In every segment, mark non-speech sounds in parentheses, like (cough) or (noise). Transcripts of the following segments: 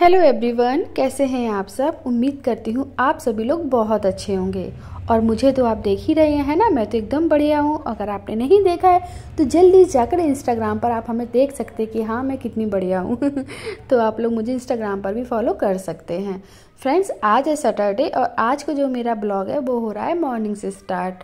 hello everyone कैसे हैं आप सब उम्मीद करती हूँ आप सभी लोग बहुत अच्छे होंगे और मुझे तो आप देख ही रहे हैं ना मैं तो एकदम बढ़िया हूँ अगर आपने नहीं देखा है तो जल्दी जाकर इंस्टाग्राम पर आप हमें देख सकते हैं कि हाँ मैं कितनी बढ़िया हूँ (laughs) तो आप लोग मुझे इंस्टाग्राम पर भी फॉलो कर सकते हैं फ्रेंड्स आज है सैटरडे और आज का जो मेरा ब्लॉग है वो हो रहा है मॉर्निंग से स्टार्ट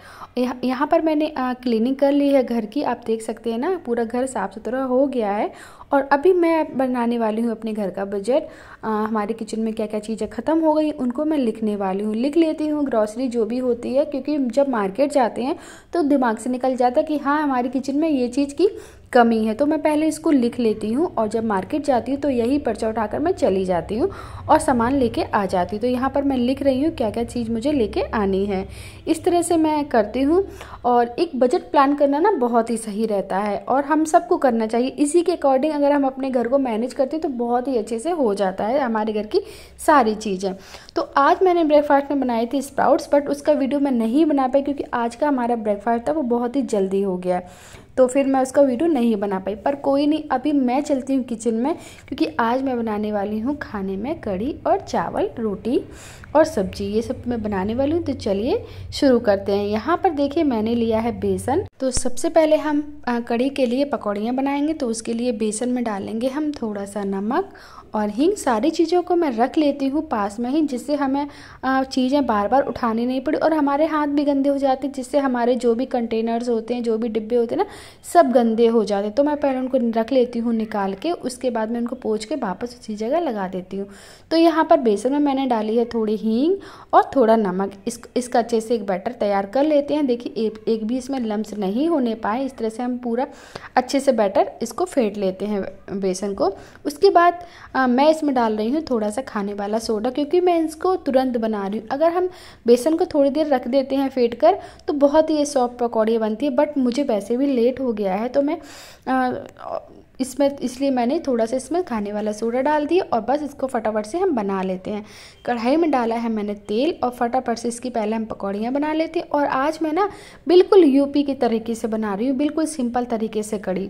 यहाँ पर मैंने क्लीनिंग कर ली है घर की आप देख सकते हैं ना पूरा घर साफ़ सुथरा हो गया है और अभी मैं बनाने वाली हूँ अपने घर का बजट हमारे किचन में क्या क्या चीज़ें ख़त्म हो गई उनको मैं लिखने वाली हूँ लिख लेती हूँ ग्रॉसरी जो भी होती है क्योंकि जब मार्केट जाते हैं तो दिमाग से निकल जाता है कि हाँ हमारी किचन में ये चीज़ की कमी है तो मैं पहले इसको लिख लेती हूँ और जब मार्केट जाती हूँ तो यही पर्चा उठाकर मैं चली जाती हूँ और सामान लेके आ जाती हूँ तो यहाँ पर मैं लिख रही हूँ क्या क्या चीज़ मुझे लेके आनी है इस तरह से मैं करती हूँ और एक बजट प्लान करना ना बहुत ही सही रहता है और हम सबको करना चाहिए इसी के अकॉर्डिंग अगर हम अपने घर को मैनेज करते हैं तो बहुत ही अच्छे से हो जाता है हमारे घर की सारी चीज़ें तो आज मैंने ब्रेकफास्ट में बनाई थी स्प्राउट्स बट उसका वीडियो मैं नहीं बना पाई क्योंकि आज का हमारा ब्रेकफास्ट था वो बहुत ही जल्दी हो गया तो फिर मैं उसका वीडियो नहीं बना पाई पर कोई नहीं अभी मैं चलती हूँ किचन में क्योंकि आज मैं बनाने वाली हूँ खाने में कड़ी और चावल रोटी और सब्जी ये सब मैं बनाने वाली हूँ तो चलिए शुरू करते हैं यहाँ पर देखिए मैंने लिया है बेसन तो सबसे पहले हम कड़ी के लिए पकौड़ियाँ बनाएंगे तो उसके लिए बेसन में डालेंगे हम थोड़ा सा नमक और हिंग सारी चीज़ों को मैं रख लेती हूँ पास में ही जिससे हमें चीज़ें बार बार उठानी नहीं पड़ी और हमारे हाथ भी गंदे हो जाते जिससे हमारे जो भी कंटेनर्स होते हैं जो भी डिब्बे होते हैं ना सब गंदे हो जाते तो मैं पहले उनको रख लेती हूँ निकाल के उसके बाद मैं उनको पोछ के वापस उसी जगह लगा देती हूँ तो यहाँ पर बेसन में मैंने डाली है थोड़ी हींग और थोड़ा नमक इस इसका अच्छे से एक बैटर तैयार कर लेते हैं देखिए एक भी इसमें लम्ब नहीं नहीं होने पाए इस तरह से हम पूरा अच्छे से बैटर इसको फेंट लेते हैं बेसन को उसके बाद आ, मैं इसमें डाल रही हूँ थोड़ा सा खाने वाला सोडा क्योंकि मैं इसको तुरंत बना रही हूँ अगर हम बेसन को थोड़ी देर रख देते हैं फेंट कर तो बहुत ही सॉफ्ट पकौड़ियाँ बनती है बट मुझे वैसे भी लेट हो गया है तो मैं आ, इसमें इसलिए मैंने थोड़ा सा इसमें खाने वाला सोडा डाल दिया और बस इसको फटाफट से हम बना लेते हैं कढ़ाई में डाला है मैंने तेल और फटाफट से इसकी पहले हम पकौड़ियाँ बना लेते हैं और आज मैं ना बिल्कुल यूपी के तरीके से बना रही हूँ बिल्कुल सिंपल तरीके से कड़ी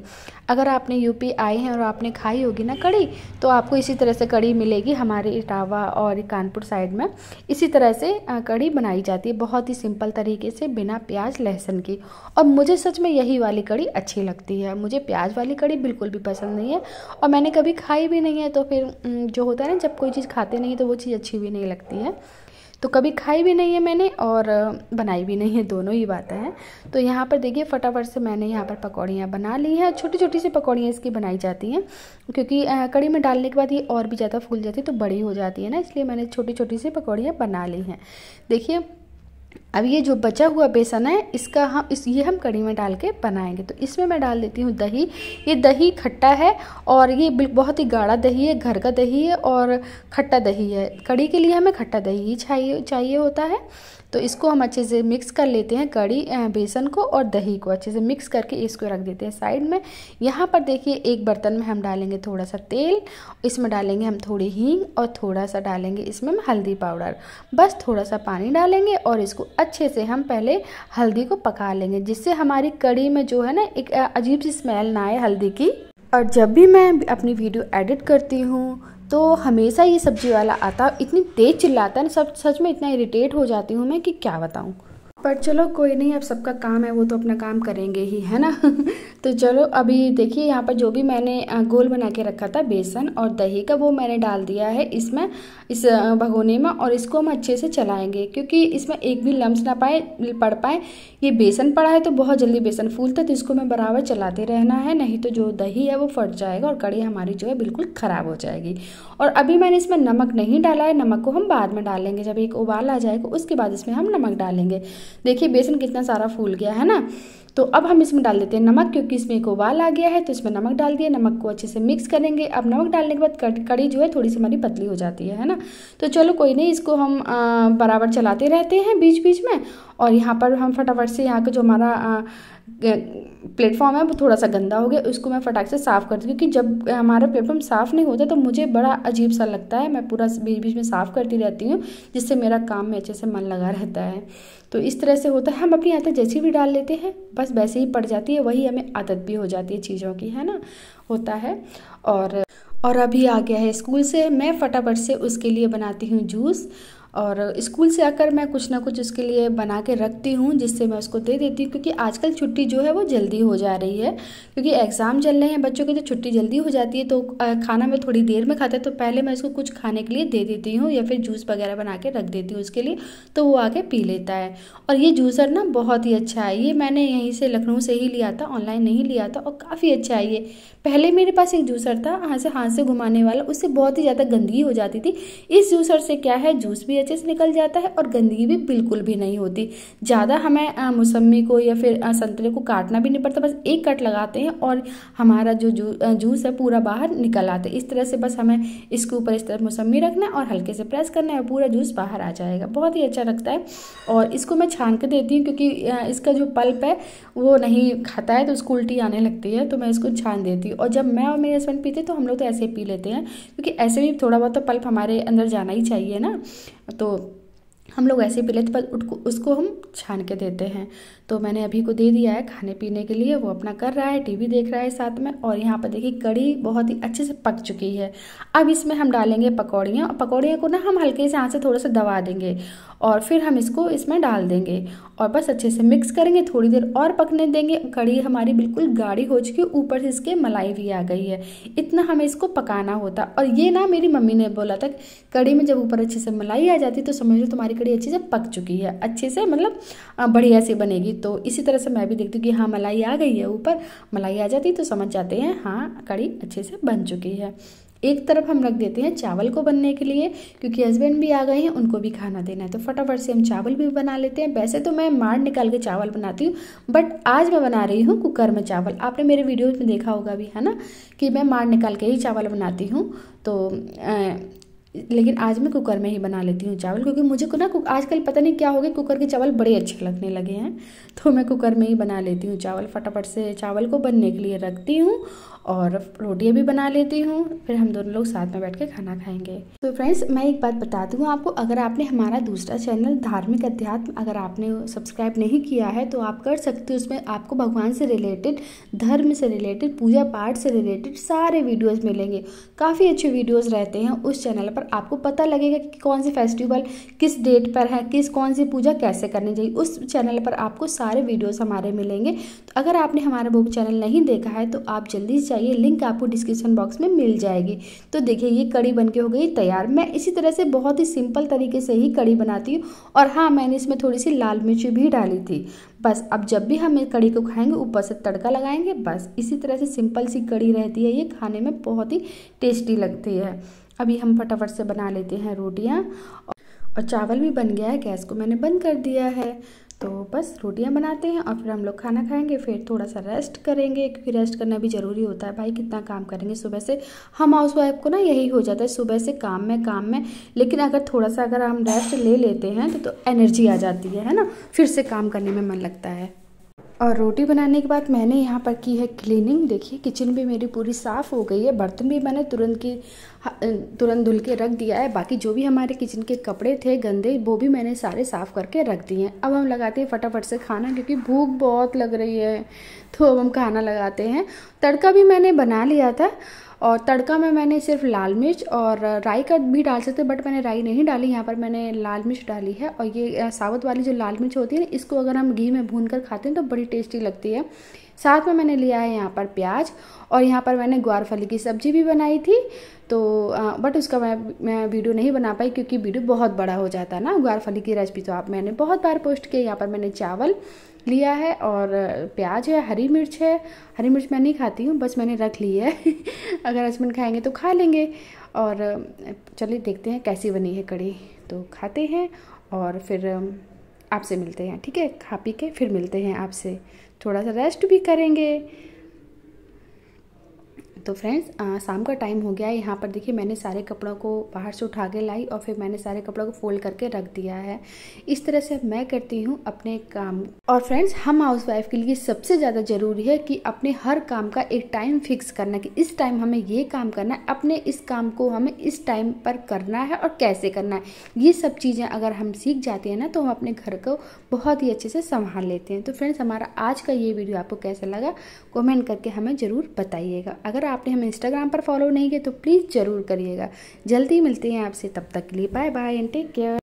अगर आपने यूपी आए हैं और आपने खाई होगी ना कड़ी तो आपको इसी तरह से कड़ी मिलेगी हमारे इटावा और कानपुर साइड में इसी तरह से कड़ी बनाई जाती है बहुत ही सिंपल तरीके से बिना प्याज लहसुन की और मुझे सच में यही वाली कड़ी अच्छी लगती है मुझे प्याज वाली कड़ी बिल्कुल भी पसंद नहीं है और मैंने कभी खाई भी नहीं है तो फिर जो होता है ना जब कोई चीज़ खाते नहीं तो वो चीज़ अच्छी भी नहीं लगती है तो कभी खाई भी नहीं है मैंने और बनाई भी नहीं है दोनों ही बातें हैं तो यहाँ पर देखिए फटाफट से मैंने यहाँ पर पकौड़ियाँ बना ली हैं छोटी छोटी सी पकौड़ियाँ इसकी बनाई जाती हैं क्योंकि कड़ी में डालने के बाद ये और भी ज़्यादा फूल जाती है तो बड़ी हो जाती है ना इसलिए मैंने छोटी छोटी सी पकौड़ियाँ बना ली हैं देखिए अब ये जो बचा हुआ बेसन है इसका हम इस ये हम कड़ी में डाल के बनाएंगे तो इसमें मैं डाल देती हूँ दही ये दही खट्टा है और ये बहुत ही गाढ़ा दही है घर का दही है और खट्टा दही है कड़ी के लिए हमें खट्टा दही ही चाहिए चाहिए होता है तो इसको हम अच्छे से मिक्स कर लेते हैं कड़ी बेसन को और दही को अच्छे से मिक्स करके इसको रख देते हैं साइड में यहाँ पर देखिए एक बर्तन में हम डालेंगे थोड़ा सा तेल इसमें डालेंगे हम थोड़ी हींग और थोड़ा सा डालेंगे इसमें हम हल्दी पाउडर बस थोड़ा सा पानी डालेंगे और इसको अच्छे से हम पहले हल्दी को पका लेंगे जिससे हमारी कड़ी में जो है ना एक अजीब सी स्मेल ना आए हल्दी की और जब भी मैं अपनी वीडियो एडिट करती हूँ तो हमेशा ये सब्ज़ी वाला आता इतनी तेज़ चिल्लाता है ना सब सच में इतना इरिटेट हो जाती हूँ मैं कि क्या बताऊँ पर चलो कोई नहीं अब सबका काम है वो तो अपना काम करेंगे ही है ना (laughs) तो चलो अभी देखिए यहाँ पर जो भी मैंने गोल बना के रखा था बेसन और दही का वो मैंने डाल दिया है इसमें इस भगोने में और इसको हम अच्छे से चलाएंगे क्योंकि इसमें एक भी लम्स ना पाए पड़ पाए ये बेसन पड़ा है तो बहुत जल्दी बेसन फूलता तो इसको हमें बराबर चलाते रहना है नहीं तो जो दही है वो फट जाएगा और कड़ी हमारी जो है बिल्कुल ख़राब हो जाएगी और अभी मैंने इसमें नमक नहीं डाला है नमक को हम बाद में डालेंगे जब एक उबाल आ जाएगा उसके बाद इसमें हम नमक डालेंगे देखिए बेसन कितना सारा फूल गया है ना तो अब हम इसमें डाल देते हैं नमक क्योंकि इसमें एक उबाल आ गया है तो इसमें नमक डाल दिया नमक को अच्छे से मिक्स करेंगे अब नमक डालने के बाद कड़ी जो है थोड़ी सी हमारी पतली हो जाती है है ना तो चलो कोई नहीं इसको हम बराबर चलाते रहते हैं बीच बीच में और यहाँ पर हम फटाफट से यहाँ का जो हमारा प्लेटफॉर्म है वो थोड़ा सा गंदा हो गया उसको मैं फटाक से साफ़ करती हूँ क्योंकि जब हमारा प्लेटफॉर्म साफ़ नहीं होता तो मुझे बड़ा अजीब सा लगता है मैं पूरा बीच बीच में साफ़ करती रहती हूँ जिससे मेरा काम में अच्छे से मन लगा रहता है तो इस तरह से होता है हम अपनी आदत जैसी भी डाल लेते हैं बस वैसे ही पड़ जाती है वही हमें आदत भी हो जाती है चीज़ों की है ना होता है और और अभी आ गया है स्कूल से मैं फटाफट से उसके लिए बनाती हूँ जूस और स्कूल से आकर मैं कुछ ना कुछ उसके लिए बना के रखती हूँ जिससे मैं उसको दे देती हूँ क्योंकि आजकल छुट्टी जो है वो जल्दी हो जा रही है क्योंकि एग्ज़ाम चल रहे हैं बच्चों की तो छुट्टी जल्दी हो जाती है तो खाना मैं थोड़ी देर में खाता है तो पहले मैं उसको कुछ खाने के लिए दे देती हूँ या फिर जूस वगैरह बना के रख देती हूँ उसके लिए तो वो आके पी लेता है और ये जूसर ना बहुत ही अच्छा है ये मैंने यहीं से लखनऊ से ही लिया था ऑनलाइन नहीं लिया था और काफ़ी अच्छा है ये पहले मेरे पास एक जूसर था हाथ से हाथ से घुमाने वाला उससे बहुत ही ज़्यादा गंदगी हो जाती थी इस जूसर से क्या है जूस भी अच्छे से निकल जाता है और गंदगी भी बिल्कुल भी नहीं होती ज़्यादा हमें मौसमी को या फिर संतरे को काटना भी नहीं पड़ता बस एक कट लगाते हैं और हमारा जो जू, जूस है पूरा बाहर निकल आता है इस तरह से बस हमें इसके ऊपर इस तरह मौसमी रखना है और हल्के से प्रेस करना है और पूरा जूस बाहर आ जाएगा बहुत ही अच्छा लगता है और इसको मैं छान के देती हूँ क्योंकि इसका जो पल्प है वो नहीं खाता है तो उसको उल्टी आने लगती है तो मैं इसको छान देती हूँ और जब मैं और मेरे हस्बैंड पीते तो हम लोग तो ऐसे ही पी लेते हैं क्योंकि ऐसे भी थोड़ा बहुत तो पल्प हमारे अंदर जाना ही चाहिए ना あと हम लोग ऐसे पी लेते पर उसको हम छान के देते हैं तो मैंने अभी को दे दिया है खाने पीने के लिए वो अपना कर रहा है टीवी देख रहा है साथ में और यहाँ पर देखिए कड़ी बहुत ही अच्छे से पक चुकी है अब इसमें हम डालेंगे पकौड़ियाँ और पकौड़ियाँ को ना हम हल्के से हाथ से थोड़ा सा दबा देंगे और फिर हम इसको इसमें डाल देंगे और बस अच्छे से मिक्स करेंगे थोड़ी देर और पकने देंगे कड़ी हमारी बिल्कुल गाढ़ी हो चुकी है ऊपर से इसके मलाई भी आ गई है इतना हमें इसको पकाना होता और ये ना मेरी मम्मी ने बोला था कड़ी में जब ऊपर अच्छे से मलाई आ जाती तो समझ लो तुम्हारी कड़ी अच्छे से पक चुकी है अच्छे से मतलब बढ़िया से बनेगी तो इसी तरह से मैं भी देखती हूँ कि हाँ मलाई आ गई है ऊपर मलाई आ जाती तो समझ जाते हैं हाँ कड़ी अच्छे से बन चुकी है एक तरफ हम रख देते हैं चावल को बनने के लिए क्योंकि हस्बैंड भी आ गए हैं उनको भी खाना देना है तो फटाफट से हम चावल भी बना लेते हैं वैसे तो मैं मार निकाल के चावल बनाती हूँ बट आज मैं बना रही हूँ कुकर में चावल आपने मेरे वीडियोज में देखा होगा भी है ना कि मैं मार निकाल के ही चावल बनाती हूँ तो लेकिन आज मैं कुकर में ही बना लेती हूँ चावल क्योंकि मुझे को ना आजकल पता नहीं क्या हो गया कुकर के चावल बड़े अच्छे लगने लगे हैं तो मैं कुकर में ही बना लेती हूँ चावल फटाफट से चावल को बनने के लिए रखती हूँ और रोटियाँ भी बना लेती हूँ फिर हम दोनों लोग साथ में बैठ के खाना खाएंगे तो फ्रेंड्स मैं एक बात बता दूँ आपको अगर आपने हमारा दूसरा चैनल धार्मिक अध्यात्म अगर आपने सब्सक्राइब नहीं किया है तो आप कर सकते हो उसमें आपको भगवान से रिलेटेड धर्म से रिलेटेड पूजा पाठ से रिलेटेड सारे वीडियोज़ मिलेंगे काफ़ी अच्छे वीडियोज़ रहते हैं उस चैनल पर आपको पता लगेगा कि कौन से फेस्टिवल किस डेट पर है किस कौन सी पूजा कैसे करनी चाहिए उस चैनल पर आपको सारे वीडियोज़ हमारे मिलेंगे तो अगर आपने हमारा वो चैनल नहीं देखा है तो आप जल्दी से चाहिए लिंक आपको डिस्क्रिप्शन बॉक्स में मिल जाएगी तो देखिए ये कड़ी बनके हो गई तैयार मैं इसी तरह से बहुत ही सिंपल तरीके से ही कड़ी बनाती हूँ और हाँ मैंने इसमें थोड़ी सी लाल मिर्ची भी डाली थी बस अब जब भी हम कड़ी को खाएंगे ऊपर से तड़का लगाएंगे बस इसी तरह से सिंपल सी कड़ी रहती है ये खाने में बहुत ही टेस्टी लगती है अभी हम फटाफट से बना लेते हैं रोटियाँ और चावल भी बन गया है गैस को मैंने बंद कर दिया है तो बस रोटियां बनाते हैं और फिर हम लोग खाना खाएंगे फिर थोड़ा सा रेस्ट करेंगे क्योंकि रेस्ट करना भी ज़रूरी होता है भाई कितना काम करेंगे सुबह से हम हाउस वाइफ को ना यही हो जाता है सुबह से काम में काम में लेकिन अगर थोड़ा सा अगर हम रेस्ट ले लेते हैं तो, तो एनर्जी आ जाती है है ना फिर से काम करने में मन लगता है और रोटी बनाने के बाद मैंने यहाँ पर की है क्लीनिंग देखिए किचन भी मेरी पूरी साफ़ हो गई है बर्तन भी मैंने तुरंत के तुरंत धुल के रख दिया है बाकी जो भी हमारे किचन के कपड़े थे गंदे वो भी मैंने सारे साफ़ करके रख दिए हैं अब हम लगाते हैं फटाफट से खाना क्योंकि भूख बहुत लग रही है तो अब हम खाना लगाते हैं तड़का भी मैंने बना लिया था और तड़का में मैंने सिर्फ लाल मिर्च और राई का भी डाल सकते बट मैंने राई नहीं डाली यहाँ पर मैंने लाल मिर्च डाली है और ये साबुत वाली जो लाल मिर्च होती है ना इसको अगर हम घी में भून कर खाते हैं तो बड़ी टेस्टी लगती है साथ में मैंने लिया है यहाँ पर प्याज और यहाँ पर मैंने ग्वारफली की सब्ज़ी भी बनाई थी तो बट उसका मैं मैं वीडियो नहीं बना पाई क्योंकि वीडियो बहुत बड़ा हो जाता ना ग्वार फली की रेसिपी तो आप मैंने बहुत बार पोस्ट किया यहाँ पर मैंने चावल लिया है और प्याज है हरी मिर्च है हरी मिर्च मैं नहीं खाती हूँ बस मैंने रख ली है (laughs) अगर हस्बैंड खाएंगे तो खा लेंगे और चलिए देखते हैं कैसी बनी है कड़ी तो खाते हैं और फिर आपसे मिलते हैं ठीक है खा पी के फिर मिलते हैं आपसे थोड़ा सा रेस्ट भी करेंगे तो फ्रेंड्स शाम का टाइम हो गया है यहाँ पर देखिए मैंने सारे कपड़ों को बाहर से उठा के लाई और फिर मैंने सारे कपड़ों को फोल्ड करके रख दिया है इस तरह से मैं करती हूँ अपने काम और फ्रेंड्स हम हाउस वाइफ के लिए सबसे ज़्यादा ज़रूरी है कि अपने हर काम का एक टाइम फिक्स करना कि इस टाइम हमें ये काम करना है अपने इस काम को हमें इस टाइम पर करना है और कैसे करना है ये सब चीज़ें अगर हम सीख जाते हैं ना तो हम अपने घर को बहुत ही अच्छे से संभाल लेते हैं तो फ्रेंड्स हमारा आज का ये वीडियो आपको कैसा लगा कॉमेंट करके हमें ज़रूर बताइएगा अगर आपने हमें इंस्टाग्राम पर फॉलो नहीं किया तो प्लीज़ ज़रूर करिएगा जल्दी मिलते हैं आपसे तब तक के लिए bye bye and take care